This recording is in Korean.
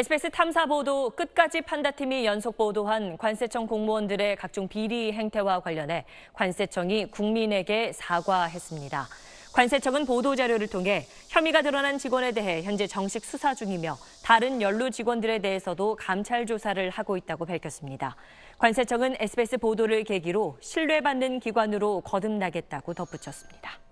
SBS 탐사 보도 끝까지 판다팀이 연속 보도한 관세청 공무원들의 각종 비리 행태와 관련해 관세청이 국민에게 사과했습니다. 관세청은 보도자료를 통해 혐의가 드러난 직원에 대해 현재 정식 수사 중이며 다른 연루 직원들에 대해서도 감찰 조사를 하고 있다고 밝혔습니다. 관세청은 SBS 보도를 계기로 신뢰받는 기관으로 거듭나겠다고 덧붙였습니다.